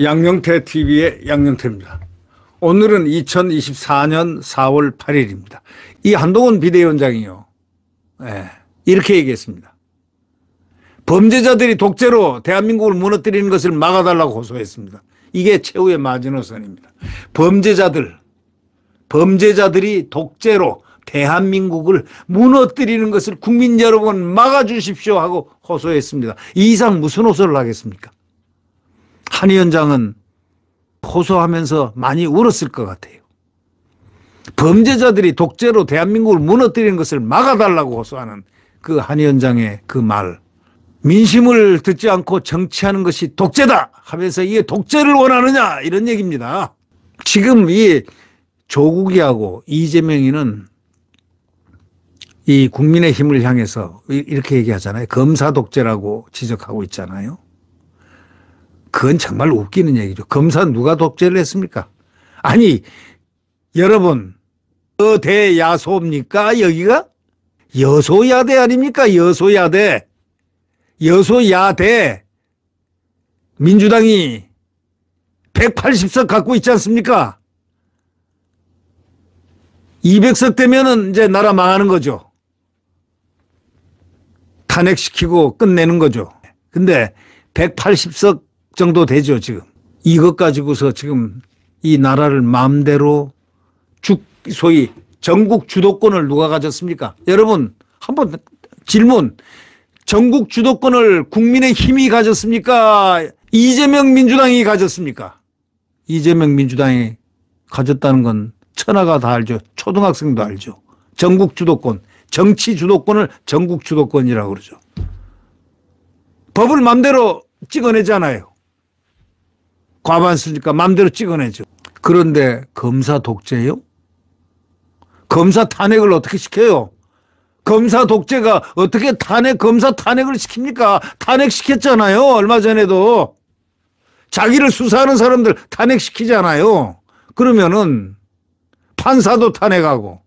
양영태 TV의 양영태입니다. 오늘은 2024년 4월 8일입니다. 이 한동훈 비대위원장이요. 네, 이렇게 얘기했습니다. 범죄자들이 독재로 대한민국을 무너뜨리는 것을 막아달라고 호소했습니다. 이게 최후의 마지노선입니다. 범죄자들, 범죄자들이 독재로 대한민국을 무너뜨리는 것을 국민 여러분 막아주십시오 하고 호소했습니다. 이상 무슨 호소를 하겠습니까? 한 위원장은 호소하면서 많이 울었을 것 같아요. 범죄자들이 독재로 대한민국을 무너뜨리는 것을 막아달라고 호소하는 그한 위원장의 그 말. 민심을 듣지 않고 정치하는 것이 독재다 하면서 이게 독재를 원하느냐 이런 얘기입니다. 지금 이 조국이하고 이재명이는 이 국민의 힘을 향해서 이렇게 얘기하잖아요. 검사 독재라고 지적하고 있잖아요. 그건 정말 웃기는 얘기죠. 검사 누가 독재를 했습니까? 아니, 여러분, 어대야소입니까 여기가? 여소야대 아닙니까? 여소야대. 여소야대. 민주당이 180석 갖고 있지 않습니까? 200석 되면은 이제 나라 망하는 거죠. 탄핵시키고 끝내는 거죠. 근데 180석 정도 되죠, 지금. 이것 가지고서 지금 이 나라를 마음대로 죽, 소위 전국 주도권을 누가 가졌습니까? 여러분, 한번 질문. 전국 주도권을 국민의 힘이 가졌습니까? 이재명 민주당이 가졌습니까? 이재명 민주당이 가졌다는 건 천하가 다 알죠. 초등학생도 알죠. 전국 주도권, 정치 주도권을 전국 주도권이라고 그러죠. 법을 맘대로 찍어내잖아요. 과반 쓰니까 맘대로 찍어내죠. 그런데 검사 독재요? 검사 탄핵을 어떻게 시켜요? 검사 독재가 어떻게 탄핵, 검사 탄핵을 시킵니까? 탄핵시켰잖아요. 얼마 전에도. 자기를 수사하는 사람들 탄핵시키잖아요. 그러면은 판사도 탄핵하고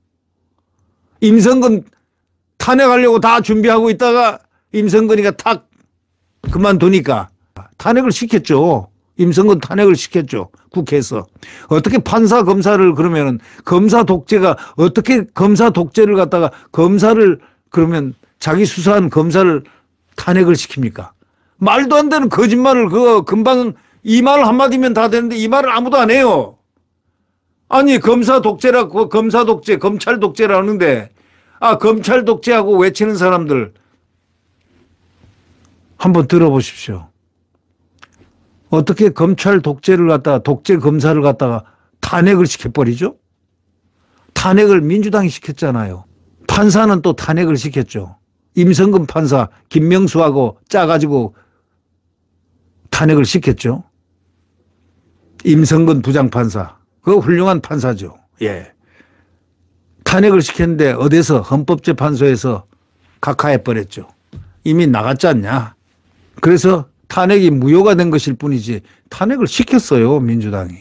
임성근 탄핵하려고 다 준비하고 있다가 임성근이가 탁 그만두니까 탄핵을 시켰죠. 임성근 탄핵을 시켰죠. 국회에서. 어떻게 판사 검사를 그러면은 검사 독재가 어떻게 검사 독재를 갖다가 검사를 그러면 자기 수사한 검사를 탄핵을 시킵니까? 말도 안 되는 거짓말을 그 금방 이 말 한마디면 다 되는데 이 말을 아무도 안 해요. 아니 검사 독재라고 그 검사 독재 검찰 독재라는데 아 검찰 독재하고 외치는 사람들 한번 들어보십시오. 어떻게 검찰 독재를 갖다가 독재 검사를 갖다가 탄핵을 시켜버리죠? 탄핵을 민주당이 시켰잖아요. 판사는 또 탄핵을 시켰죠. 임성근 판사 김명수하고 짜가지고 탄핵을 시켰죠. 임성근 부장판사 그 훌륭한 판사죠. 예. 탄핵을 시켰는데 어디서 헌법재판소에서 각하해 버렸죠. 이미 나갔지 않냐. 그래서 탄핵이 무효가 된 것일 뿐이지 탄핵을 시켰어요. 민주당이.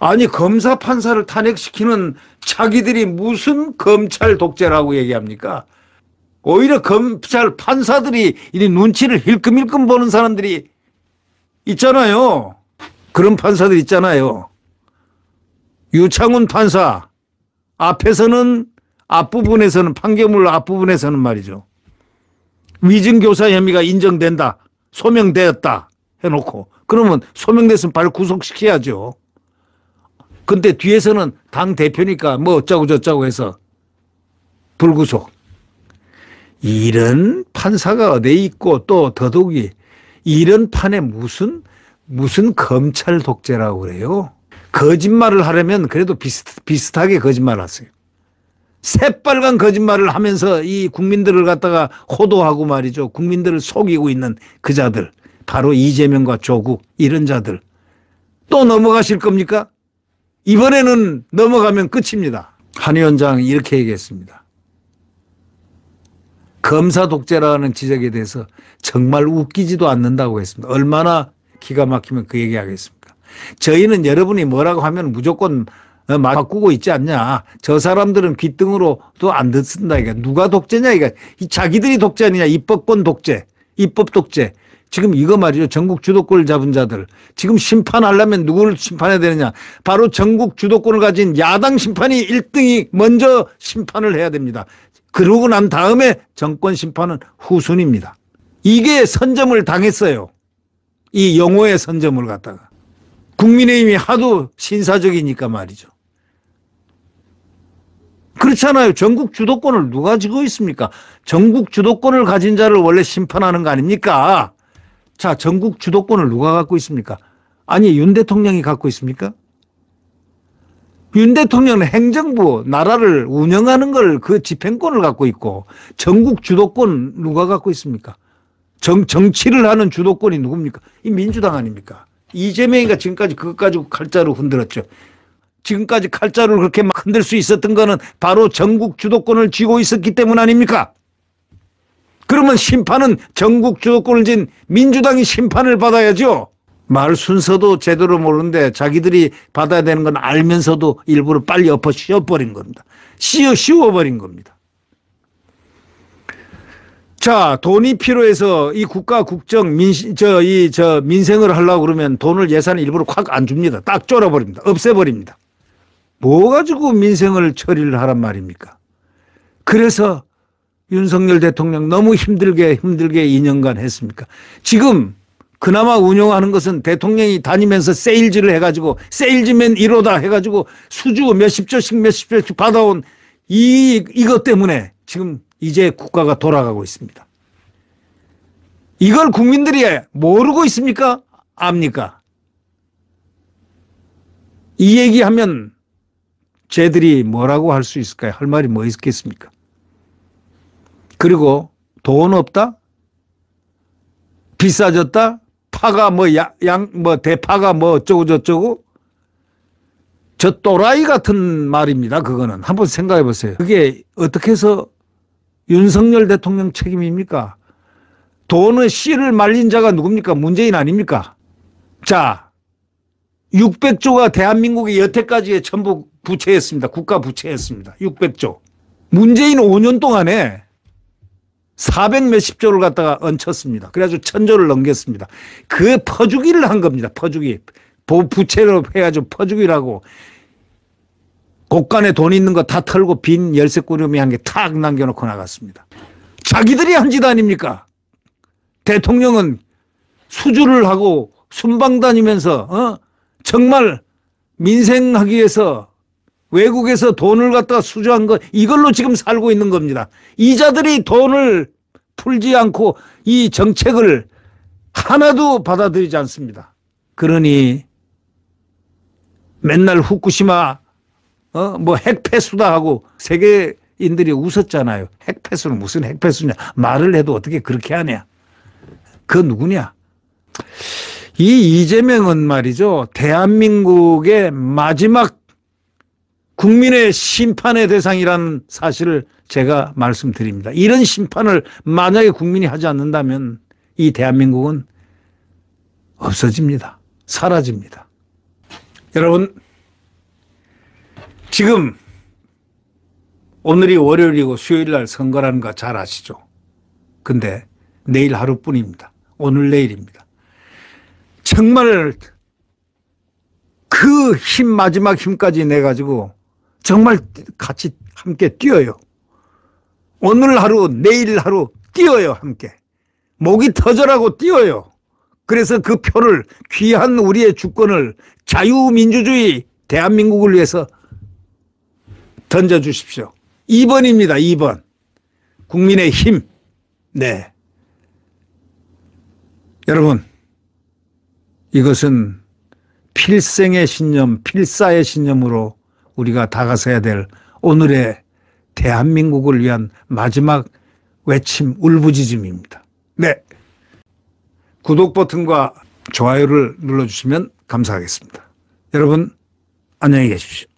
아니 검사 판사를 탄핵시키는 자기들이 무슨 검찰 독재라고 얘기합니까? 오히려 검찰 판사들이 이 눈치를 힐끔힐끔 보는 사람들이 있잖아요. 그런 판사들 있잖아요. 유창훈 판사 앞에서는 앞부분에서는 판결물 앞부분에서는 말이죠. 위증교사 혐의가 인정된다. 소명되었다. 해놓고 그러면 소명됐으면 바로 구속시켜야죠. 근데 뒤에서는 당 대표니까 뭐 어쩌고 저쩌고 해서 불구속. 이런 판사가 어디 있고 또 더더욱이 이런 판에 무슨 무슨 검찰 독재라고 그래요. 거짓말을 하려면 그래도 비슷, 비슷하게 거짓말을 하세요. 새빨간 거짓말을 하면서 이 국민들을 갖다가 호도하고 말이죠. 국민들을 속이고 있는 그 자들. 바로 이재명과 조국 이런 자들. 또 넘어가실 겁니까? 이번에는 넘어가면 끝입니다. 한 위원장 이렇게 얘기했습니다. 검사 독재라는 지적에 대해서 정말 웃기지도 않는다고 했습니다. 얼마나 기가 막히면 그 얘기하겠습니다. 저희는 여러분이 뭐라고 하면 무조건 어, 바꾸고 있지 않냐. 저 사람들은 귀등으로도 안 듣는다. 이게 누가 독재냐. 이게 자기들이 독재 아니냐. 입법권 독재, 입법 독재. 지금 이거 말이죠. 전국 주도권을 잡은 자들. 지금 심판하려면 누구를 심판해야 되느냐. 바로 전국 주도권을 가진 야당 심판이 1등이 먼저 심판을 해야 됩니다. 그러고 난 다음에 정권 심판은 후순입니다. 이게 선점을 당했어요. 이 영호의 선점을 갖다가. 국민의힘이 하도 신사적이니까 말이죠. 그렇잖아요. 전국 주도권을 누가 지고 있습니까? 전국 주도권을 가진 자를 원래 심판하는 거 아닙니까? 자, 전국 주도권을 누가 갖고 있습니까? 아니, 윤 대통령이 갖고 있습니까? 윤 대통령은 행정부, 나라를 운영하는 걸 그 집행권을 갖고 있고, 전국 주도권 누가 갖고 있습니까? 정, 정치를 하는 주도권이 누굽니까? 이 민주당 아닙니까? 이재명이가 지금까지 그것 가지고 칼자루 흔들었죠. 지금까지 칼자루를 그렇게 막 흔들 수 있었던 거는 바로 전국 주도권을 쥐고 있었기 때문 아닙니까? 그러면 심판은 전국 주도권을 쥔 민주당이 심판을 받아야죠. 말 순서도 제대로 모르는데 자기들이 받아야 되는 건 알면서도 일부러 빨리 엎어 씌워버린 겁니다. 씌워 씌워버린 겁니다. 자, 돈이 필요해서 이 국가 국정 민신 저이 저 민생을 하려고 그러면 돈을 예산을 일부러 확안 줍니다. 딱 졸아 버립니다. 없애 버립니다. 뭐 가지고 민생을 처리를 하란 말입니까? 그래서 윤석열 대통령 너무 힘들게 힘들게 2년간 했습니까? 지금 그나마 운영하는 것은 대통령이 다니면서 세일즈를 해가지고 세일즈맨 1호다 해가지고 수주 몇십 조씩 몇십 조씩 받아온 이 이것 때문에 지금 이제 국가가 돌아가고 있습니다. 이걸 국민들이 모르고 있습니까? 압니까? 이 얘기하면 쟤들이 뭐라고 할 수 있을까요? 할 말이 뭐 있겠습니까? 그리고 돈 없다? 비싸졌다? 파가 뭐 양, 뭐 대파가 뭐 어쩌고저쩌고? 저 또라이 같은 말입니다. 그거는. 한번 생각해 보세요. 그게 어떻게 해서 윤석열 대통령 책임입니까? 돈의 씨를 말린 자가 누굽니까? 문재인 아닙니까? 자, 600조가 대한민국의 여태까지의 전부 부채였습니다. 국가 부채였습니다. 600조. 문재인 5년 동안에 400 몇십 조를 갖다가 얹혔습니다. 그래가지고 천조를 넘겼습니다. 그 퍼주기를 한 겁니다. 퍼주기. 부채로 해가지고 퍼주기라고 곳간에 돈 있는 거 다 털고 빈 열쇠 꾸러미 한개 탁 남겨놓고 나갔습니다. 자기들이 한 짓 아닙니까? 대통령은 수주를 하고 순방 다니면서 어? 정말 민생하기 위해서 외국에서 돈을 갖다가 수주한 거 이걸로 지금 살고 있는 겁니다. 이자들이 돈을 풀지 않고 이 정책을 하나도 받아들이지 않습니다. 그러니 맨날 후쿠시마 어, 뭐 핵폐수다 하고 세계인들이 웃었잖아요. 핵폐수는 무슨 핵폐수냐. 말을 해도 어떻게 그렇게 하냐. 그 누구냐. 이 이재명은 말이죠. 대한민국의 마지막 국민의 심판의 대상이라는 사실을 제가 말씀드립니다. 이런 심판을 만약에 국민이 하지 않는다면 이 대한민국은 없어집니다. 사라집니다. 여러분 지금 오늘이 월요일이고 수요일 날 선거라는 거 잘 아시죠? 근데 내일 하루뿐입니다. 오늘 내일입니다. 정말 그 힘 마지막 힘까지 내 가지고 정말 같이 함께 뛰어요. 오늘 하루 내일 하루 뛰어요 함께. 목이 터져라고 뛰어요. 그래서 그 표를 귀한 우리의 주권을 자유민주주의 대한민국을 위해서 던져주십시오. 2번입니다. 2번. 국민의 힘. 네. 여러분, 이것은 필생의 신념, 필사의 신념으로 우리가 다가서야 될 오늘의 대한민국을 위한 마지막 외침 울부짖음입니다. 네. 구독 버튼과 좋아요를 눌러주시면 감사하겠습니다. 여러분, 안녕히 계십시오.